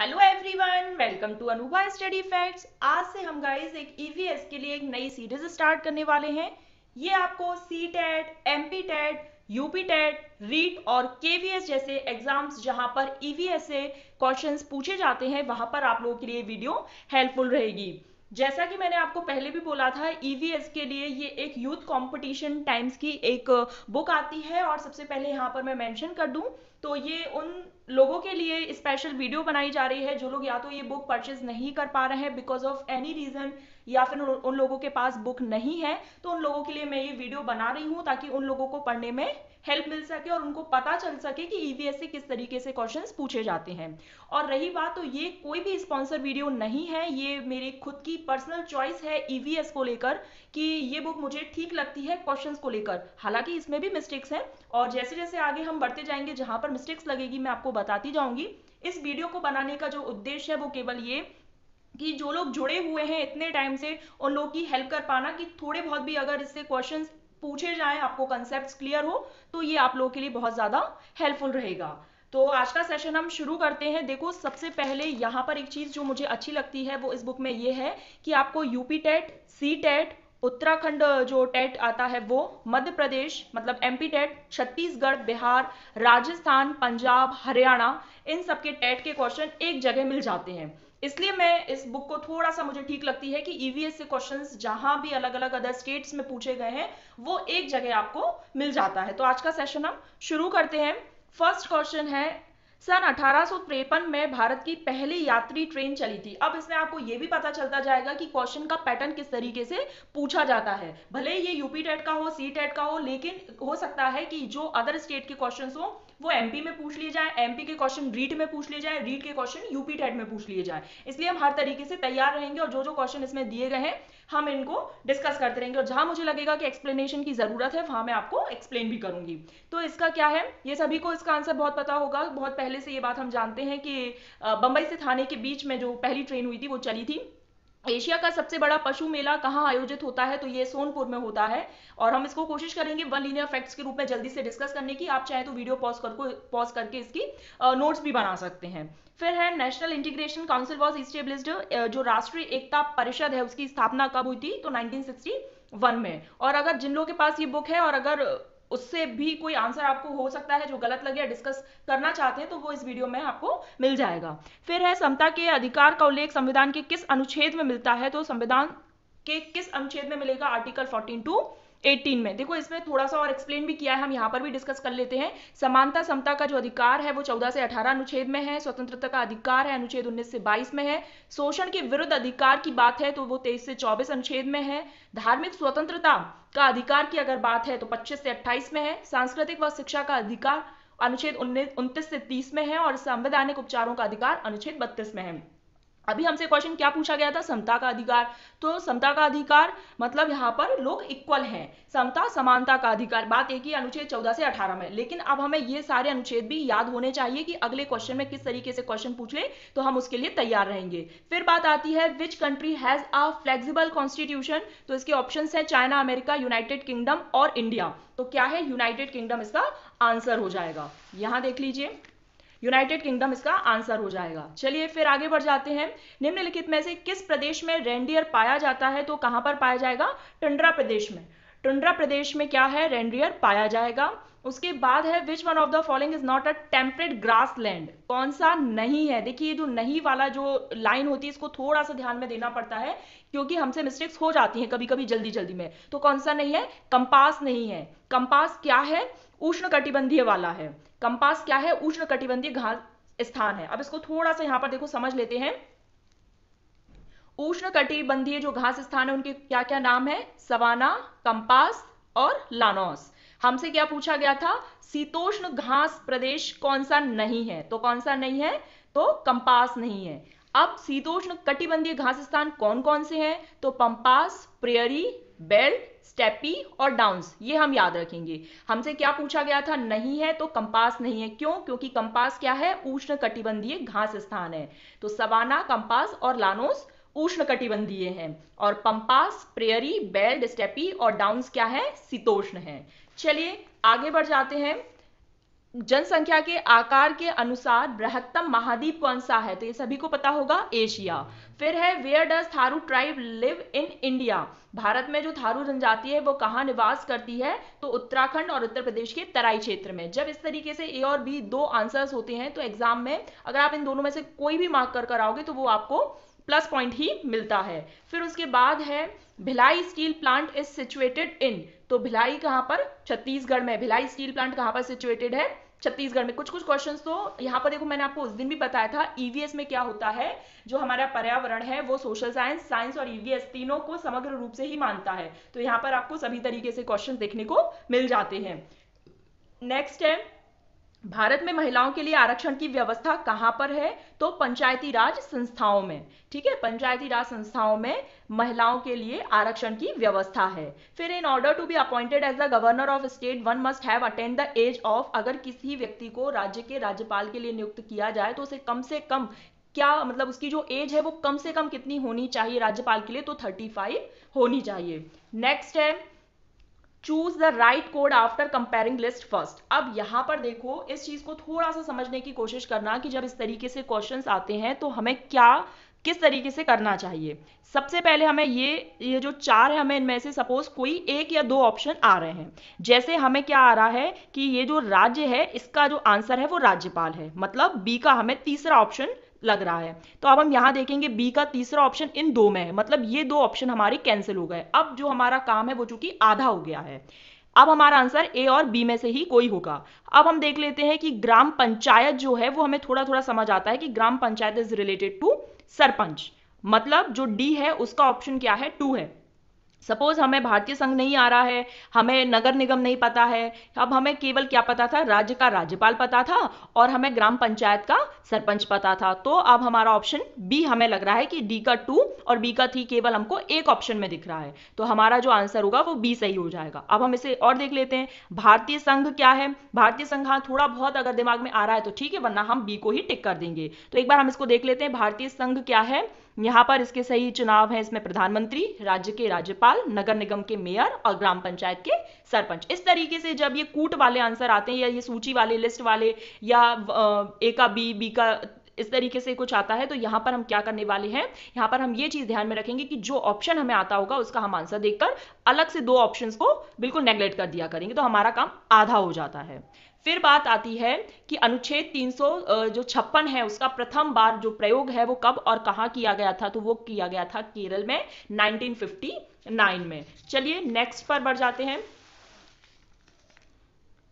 hello everyone welcome to Anubha study facts आज से हम गाइस एक ईवीएस e के लिए एक नई सीरीज स्टार्ट करने वाले हैं ये आपको C TET M P TET UP TET REET और केवीएस जैसे एग्जाम्स जहां पर ईवीएस e से क्वेश्चंस पूछे जाते हैं वहां पर आप लोगों के लिए वीडियो हेल्पफुल रहेगी जैसा कि मैंने आपको पहले भी बोला था ईवीएस e के लिए ये एक यूथ कंपटीशन टाइम्स की एक बुक uh, आती है और सबसे पहले यहाँ पर मैं मेंशन कर दूं तो ये उन लोगों के लिए स्पेशल वीडियो बनाई जा रही है जो लोग या तो ये बुक परचेज नहीं कर पा रहे हैं बिकॉज ऑफ एनी रीजन या फिर उन लोगों के पास बुक नहीं है तो उन लोगों के लिए मैं ये वीडियो बना रही हूँ ताकि उन लोगों को पढ़ने में हेल्प मिल सके और उनको पता चल सके कि ईवीएस e से किस तरीके से क्वेश्चन पूछे जाते हैं और रही बात तो ये कोई भी स्पॉन्सर वीडियो नहीं है ये मेरी खुद की पर्सनल चॉइस है ईवीएस e को लेकर कि ये बुक मुझे ठीक लगती है क्वेश्चन को लेकर हालांकि इसमें भी मिस्टेक्स हैं और जैसे जैसे आगे हम बढ़ते जाएंगे जहां पर मिस्टेक्स लगेगी मैं आपको बताती जाऊंगी इस वीडियो को बनाने का जो उद्देश्य है वो केवल ये कि जो लोग जुड़े हुए हैं इतने टाइम से उन लोग की हेल्प कर पाना कि थोड़े बहुत भी अगर इससे क्वेश्चंस पूछे जाएं आपको कंसेप्ट क्लियर हो तो ये आप लोगों के लिए बहुत ज़्यादा हेल्पफुल रहेगा तो आज का सेशन हम शुरू करते हैं देखो सबसे पहले यहाँ पर एक चीज़ जो मुझे अच्छी लगती है वो इस बुक में ये है कि आपको UP TET C TET Uttarakhand जो टेट आता है वो मध्य प्रदेश मतलब एमपी टेट छत्तीसगढ़ बिहार राजस्थान पंजाब हरियाणा इन सबके टेट के क्वेश्चन एक जगह मिल जाते हैं इसलिए मैं इस बुक को थोड़ा सा मुझे ठीक लगती है कि ईवीएस से क्वेश्चंस जहां भी अलग अलग अदर स्टेट्स में पूछे गए हैं वो एक जगह आपको मिल जाता है तो आज का सेशन हम शुरू करते हैं फर्स्ट क्वेश्चन है सन अठारह में भारत की पहली यात्री ट्रेन चली थी अब इसमें आपको यह भी पता चलता जाएगा कि क्वेश्चन का पैटर्न किस तरीके से पूछा जाता है भले ये यूपी टेट का हो सी टेट का हो लेकिन हो सकता है कि जो अदर स्टेट के क्वेश्चन हो वो एमपी में पूछ लिए जाए एमपी के क्वेश्चन रीट में पूछ लिए जाए रीट के क्वेश्चन यूपी टेट में पूछ लिए जाए इसलिए हम हर तरीके से तैयार रहेंगे और जो जो क्वेश्चन इसमें दिए गए हैं हम इनको डिस्कस करते रहेंगे और जहां मुझे लगेगा कि एक्सप्लेनेशन की जरूरत है वहां मैं आपको एक्सप्लेन भी करूंगी तो इसका क्या है ये सभी को इसका आंसर बहुत पता होगा बहुत पहले से ये बात हम जानते हैं कि बंबई से थाने के बीच में जो पहली ट्रेन हुई थी वो चली थी एशिया का सबसे बड़ा पशु मेला कहाँ आयोजित होता है तो ये सोनपुर में होता है और हम इसको कोशिश करेंगे वन लीनियर फैक्ट्स के रूप में जल्दी से डिस्कस करने की आप चाहे तो वीडियो पॉज करके पॉज करके इसकी नोट्स भी बना सकते हैं फिर है national integration council was established जो राष्ट्रीय एकता परिषद है उसकी स्थापना कब हुई थी तो नाइनटीन वन में और अगर जिन लोगों के पास ये बुक है और अगर उससे भी कोई आंसर आपको हो सकता है जो गलत लगे या डिस्कस करना चाहते हैं तो वो इस वीडियो में आपको मिल जाएगा फिर है समता के अधिकार का उल्लेख संविधान के किस अनुच्छेद में मिलता है तो संविधान के किस अनुच्छेद में मिलेगा आर्टिकल फोर्टीन टू 18 में देखो इसमें थोड़ा सा और एक्सप्लेन भी किया है हम यहाँ पर भी डिस्कस कर लेते हैं समानता समता का जो अधिकार है वो 14 से 18 अनुच्छेद में है स्वतंत्रता का अधिकार है अनुच्छेद 19 से 22 में है शोषण के विरुद्ध अधिकार की बात है तो वो 23 से 24 अनुच्छेद में है धार्मिक स्वतंत्रता का अधिकार की अगर बात है तो पच्चीस से अट्ठाईस में है सांस्कृतिक व शिक्षा का अधिकार अनुच्छेद उन्नीस से तीस में है और संवैधानिक उपचारों का अधिकार अनुच्छेद बत्तीस में है अभी हमसे क्वेश्चन क्या पूछा गया था समता का अधिकार तो समता का अधिकार मतलब यहाँ पर लोग इक्वल हैं समता समानता का अधिकार बात एक ही अनुच्छेद 14 से 18 में लेकिन अब हमें ये सारे अनुच्छेद भी याद होने चाहिए कि अगले क्वेश्चन में किस तरीके से क्वेश्चन पूछ ले तो हम उसके लिए तैयार रहेंगे फिर बात आती है which country has a flexible constitution तो इसके ऑप्शन है चाइना अमेरिका यूनाइटेड किंगडम और इंडिया तो क्या है यूनाइटेड किंगडम इसका आंसर हो जाएगा यहां देख लीजिए यूनाइटेड किंगडम इसका आंसर हो जाएगा चलिए फिर आगे बढ़ जाते हैं निम्नलिखित में से किस प्रदेश में रेंडियर पाया जाता है तो कहां पर पाया जाएगा टंडरा प्रदेश में टंड्रा प्रदेश में क्या है रेंडियर पाया जाएगा उसके बाद है which one of the following is not a temperate grassland कौन सा नहीं है देखिए जो नहीं वाला जो लाइन होती है इसको थोड़ा सा ध्यान में देना पड़ता है क्योंकि हमसे मिस्टेक्स हो जाती हैं कभी कभी जल्दी जल्दी में तो कौन सा नहीं है कंपास नहीं है कंपास क्या है उष्ण कटिबंधीय वाला है कंपास क्या है उष्ण कटिबंधीय घास स्थान है अब इसको थोड़ा सा यहां पर देखो समझ लेते हैं उष्ण कटिबंधीय जो घास स्थान है उनके क्या क्या नाम है सवाना कंपास और लानोस हमसे क्या पूछा गया था शीतोष्ण घास प्रदेश कौन सा नहीं है तो कौन सा नहीं है तो कंपास नहीं है अब शीतोष्ण कटिबंधीय घास स्थान कौन कौन से हैं तो पंपास प्रेयरी बेल स्टेपी और डाउन्स ये हम याद रखेंगे हमसे क्या पूछा गया था नहीं है तो कंपास नहीं है क्यों क्योंकि कंपास क्या है उष्ण कटिबंधीय घास स्थान है तो सवाना कंपास और लानोस उष्ण कटिबंधीय हैं और पंपास प्रेयरी बेल्ट स्टेपी और डाउन्स क्या है शीतोष्ण है चलिए आगे बढ़ जाते हैं जनसंख्या के आकार के अनुसार बृहत्तम महाद्वीप कौन सा है तो ये सभी को पता होगा एशिया फिर है where does Tharu tribe live in India Bharat में जो थारू जनजाति है वो कहाँ निवास करती है तो उत्तराखंड और उत्तर प्रदेश के तराई क्षेत्र में जब इस तरीके से ए और बी दो आंसर्स होते हैं तो एग्जाम में अगर आप इन दोनों में से कोई भी मार्क कर कर आओगे तो वो आपको प्लस पॉइंट ही मिलता है फिर उसके बाद है Bhilai steel plant is situated in तो भिलाई कहां पर छत्तीसगढ़ में भिलाई स्टील प्लांट कहां पर सिचुएटेड है छत्तीसगढ़ में कुछ कुछ क्वेश्चन तो यहाँ पर देखो मैंने आपको उस दिन भी बताया था ईवीएस e में क्या होता है जो हमारा पर्यावरण है वो सोशल साइंस साइंस और ईवीएस e तीनों को समग्र रूप से ही मानता है तो यहाँ पर आपको सभी तरीके से क्वेश्चन देखने को मिल जाते हैं नेक्स्ट है भारत में महिलाओं के लिए आरक्षण की व्यवस्था कहां पर है तो पंचायती राज संस्थाओं में ठीक है पंचायती राज संस्थाओं में महिलाओं के लिए आरक्षण की व्यवस्था है फिर in order to be appointed as the governor of state one must have attend the age of अगर किसी व्यक्ति को राज्य के राज्यपाल के लिए नियुक्त किया जाए तो उसे कम से कम क्या मतलब उसकी जो एज है वो कम से कम कितनी होनी चाहिए राज्यपाल के लिए तो थर्टी फाइव होनी चाहिए नेक्स्ट है choose the right code after comparing list first अब यहां पर देखो इस चीज को थोड़ा सा समझने की कोशिश करना कि जब इस तरीके से क्वेश्चन आते हैं तो हमें क्या किस तरीके से करना चाहिए सबसे पहले हमें ये ये जो चार है हमें इनमें से सपोज कोई एक या दो ऑप्शन आ रहे हैं जैसे हमें क्या आ रहा है कि ये जो राज्य है इसका जो आंसर है वो राज्यपाल है मतलब बी का हमें तीसरा ऑप्शन लग रहा है तो अब हम यहां देखेंगे बी का तीसरा ऑप्शन इन दो में है मतलब ये दो ऑप्शन हमारे कैंसिल हो गए अब जो हमारा काम है वो चूंकि आधा हो गया है अब हमारा आंसर ए और बी में से ही कोई होगा अब हम देख लेते हैं कि ग्राम पंचायत जो है वो हमें थोड़ा थोड़ा समझ आता है कि gram panchayat is related to sarpanch मतलब जो डी है उसका ऑप्शन क्या है टू है सपोज हमें भारतीय संघ नहीं आ रहा है हमें नगर निगम नहीं पता है अब हमें केवल क्या पता था राज्य का राज्यपाल पता था और हमें ग्राम पंचायत का सरपंच पता था तो अब हमारा ऑप्शन बी हमें लग रहा है कि डी का टू और बी का थ्री केवल हमको एक ऑप्शन में दिख रहा है तो हमारा जो आंसर होगा वो बी सही हो जाएगा अब हम इसे और देख लेते हैं भारतीय संघ क्या है भारतीय संघ हाँ थोड़ा बहुत अगर दिमाग में आ रहा है तो ठीक है वरना हम बी को ही टिक कर देंगे तो एक बार हम इसको देख लेते हैं भारतीय संघ क्या है यहाँ पर इसके सही चुनाव है इसमें प्रधानमंत्री राज्य के राज्यपाल राज्यपाल नगर निगम के मेयर और ग्राम पंचायत के सरपंच इस तरीके से जब ये कूट वाले आंसर आते हैं या ये सूची वाले लिस्ट वाले या ए का बी बी का इस तरीके से कुछ आता है तो यहां पर हम क्या करने वाले हैं यहां पर हम ये चीज ध्यान में रखेंगे कि जो ऑप्शन हमें आता होगा उसका हम आंसर देखकर अलग से दो ऑप्शंस को बिल्कुल नेग्लेक्ट कर दिया करेंगे तो हमारा काम आधा हो जाता है फिर बात आती है कि अनुच्छेद 300 जो छप्पन है उसका प्रथम बार जो प्रयोग है वो कब और कहाँ किया गया था तो वो किया गया था केरल में नाइनटीन नाइन में चलिए नेक्स्ट पर बढ़ जाते हैं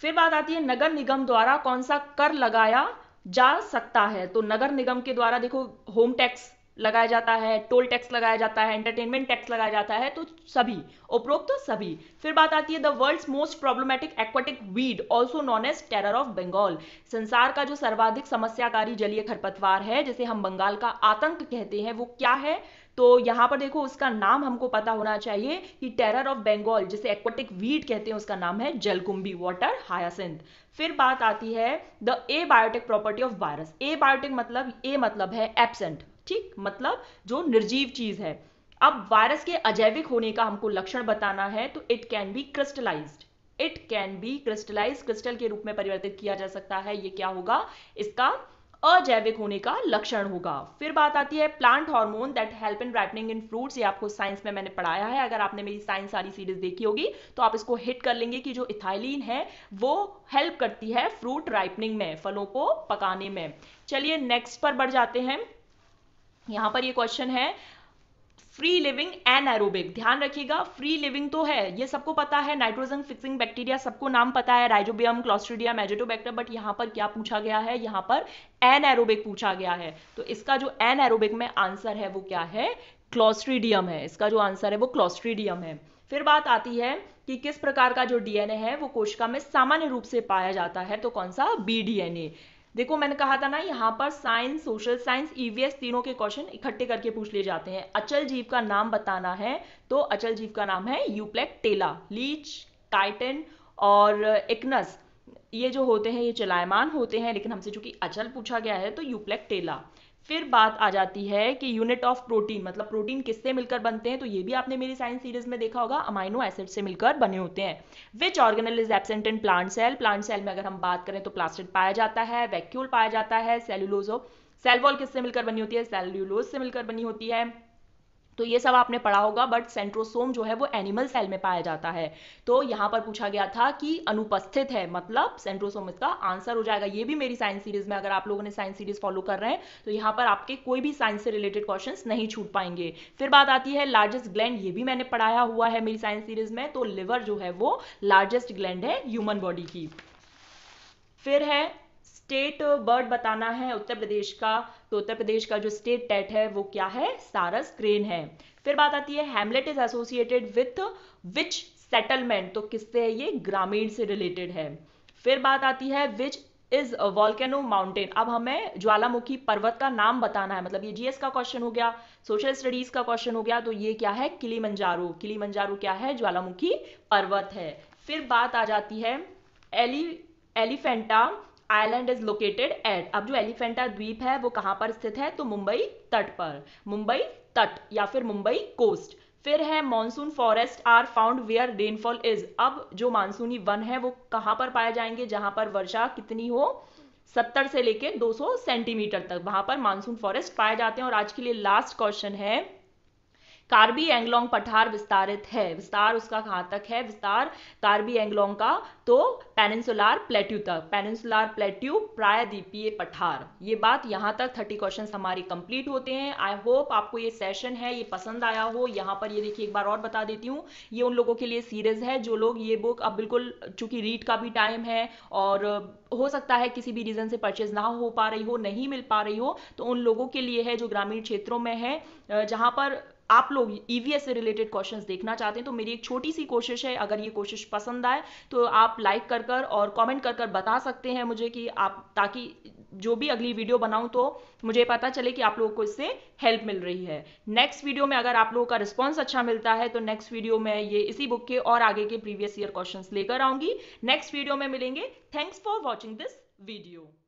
फिर बात आती है नगर निगम द्वारा कौन सा कर लगाया जा सकता है तो नगर निगम के द्वारा देखो होम टैक्स लगाया जाता है टोल टैक्स लगाया जाता है एंटरटेनमेंट टैक्स लगाया जाता है तो सभी उपरोक्त तो सभी फिर बात आती है the world most problematic aquatic weed also known as terror of Bengal संसार का जो सर्वाधिक समस्याकारी जलीय खरपतवार है जिसे हम बंगाल का आतंक कहते हैं वो क्या है तो यहाँ पर देखो उसका नाम हमको पता होना चाहिए कि टेरर ऑफ बंगाल जिसे एक्वाटिक वीट कहते हैं उसका नाम है जलकुंभी वाटर हायासिंथ फिर बात आती है the abiotic property of virus abiotic मतलब ए मतलब है एबसेंट ठीक मतलब जो निर्जीव चीज है अब वायरस के अजैविक होने का हमको लक्षण बताना है तो it can be crystallize it can be crystallize crystal के रूप में परिवर्तित किया जा सकता है ये क्या होगा इसका अजैविक होने का लक्षण होगा फिर बात आती है plant hormone that help in ripening in fruits ये आपको साइंस में मैंने पढ़ाया है अगर आपने मेरी साइंस सारी सीरीज देखी होगी तो आप इसको हिट कर लेंगे कि जो इथाइलिन है वो हेल्प करती है फ्रूट राइपनिंग में फलों को पकाने में चलिए नेक्स्ट पर बढ़ जाते हैं यहां पर ये क्वेश्चन है फ्री लिविंग एंड एरोबिक ध्यान रखिएगा फ्री लिविंग तो है ये सबको पता है नाइट्रोजन फिक्सिंग बैक्टीरिया सबको नाम पता है राइजोबियम क्लॉस्ट्रीडियम एजेटोबैक्टर बट यहां पर क्या पूछा गया है यहाँ पर एन एरोबिक पूछा गया है तो इसका जो एन एरोबिक में आंसर है वो क्या है क्लॉस्ट्रीडियम है इसका जो आंसर है वो क्लॉस्ट्रीडियम है फिर बात आती है कि किस प्रकार का जो डीएनए है वो कोशिका में सामान्य रूप से पाया जाता है तो कौन सा बी डीएनए देखो मैंने कहा था ना यहाँ पर साइंस सोशल साइंस ईवीएस तीनों के क्वेश्चन इकट्ठे करके पूछ लिए जाते हैं अचल जीव का नाम बताना है तो अचल जीव का नाम है यूप्लेक टेला लीच टाइटन और एक्नस ये जो होते हैं ये चलायमान होते हैं लेकिन हमसे चूंकि अचल पूछा गया है तो यूप्लेक टेला फिर बात आ जाती है कि यूनिट ऑफ प्रोटीन मतलब प्रोटीन किससे मिलकर बनते हैं तो ये भी आपने मेरी साइंस सीरीज में देखा होगा अमाइनो एसिड से मिलकर बने होते हैं which organelle is absent in plant cell plant cell में अगर हम बात करें तो प्लास्टिड पाया जाता है वैक्यूल पाया जाता है सेलुलोज सेल वॉल किससे मिलकर बनी होती है सेल्यूलोज से मिलकर बनी होती है तो ये सब आपने पढ़ा होगा बट सेंट्रोसोम जो है वो एनिमल सेल में पाया जाता है तो यहाँ पर पूछा गया था कि अनुपस्थित है मतलब सेंट्रोसोम इसका आंसर हो जाएगा ये भी मेरी साइंस सीरीज में अगर आप लोगों ने साइंस सीरीज फॉलो कर रहे हैं तो यहाँ पर आपके कोई भी साइंस से रिलेटेड क्वेश्चन नहीं छूट पाएंगे फिर बात आती है लार्जेस्ट ग्लैंड ये भी मैंने पढ़ाया हुआ है मेरी साइंस सीरीज में तो लिवर जो है वो लार्जेस्ट ग्लैंड है ह्यूमन बॉडी की फिर है स्टेट बर्ड बताना है उत्तर प्रदेश का तो उत्तर प्रदेश का जो स्टेट टेट है वो क्या है सारस क्रेन है फिर बात आती है hamlet is associated with which settlement तो किससे है ये ग्रामीण से रिलेटेड है फिर बात आती है विच इज वॉल्केनो माउंटेन अब हमें ज्वालामुखी पर्वत का नाम बताना है मतलब ये जीएस का क्वेश्चन हो गया सोशल स्टडीज का क्वेश्चन हो गया तो ये क्या है किली मंजारू किली मंजारो क्या है ज्वालामुखी पर्वत है फिर बात आ जाती है एली Elephanta island is located at अब जो एलिफेंटा द्वीप है वो कहां पर स्थित है तो मुंबई तट पर मुंबई तट या फिर मुंबई कोस्ट फिर है monsoon forest are found where rainfall is अब जो मानसूनी वन है वो कहाँ पर पाए जाएंगे जहां पर वर्षा कितनी हो 70 से लेके 200 सेंटीमीटर तक वहां पर मानसून फॉरेस्ट पाए जाते हैं और आज के लिए लास्ट क्वेश्चन है कार्बी एंगलोंग पठार विस्तारित है विस्तार उसका कहाँ तक है विस्तार कार्बी एंगलोंग का तो पेनिनसुलर प्लेट्यू तक पेनिनसुलर प्लेट्यू प्रायद्वीपीय पठार ये बात यहाँ तक थर्टी क्वेश्चन हमारे कंप्लीट होते हैं आई होप आपको ये सेशन है ये पसंद आया हो यहाँ पर ये देखिए एक बार और बता देती हूँ ये उन लोगों के लिए सीरीज है जो लोग ये बुक अब बिल्कुल चूंकि रीड का भी टाइम है और हो सकता है किसी भी रीजन से परचेज ना हो पा रही हो नहीं मिल पा रही हो तो उन लोगों के लिए है जो ग्रामीण क्षेत्रों में है जहाँ पर आप लोग ईवीएस e से रिलेटेड क्वेश्चन देखना चाहते हैं तो मेरी एक छोटी सी कोशिश है अगर ये कोशिश पसंद आए तो आप लाइक कर कर और कॉमेंट कर कर बता सकते हैं मुझे कि आप ताकि जो भी अगली वीडियो बनाऊं तो मुझे पता चले कि आप लोगों को इससे हेल्प मिल रही है नेक्स्ट वीडियो में अगर आप लोगों का रिस्पॉन्स अच्छा मिलता है तो नेक्स्ट वीडियो में ये इसी बुक के और आगे के प्रीवियस ईयर क्वेश्चंस लेकर आऊंगी नेक्स्ट वीडियो में मिलेंगे thanks for watching this video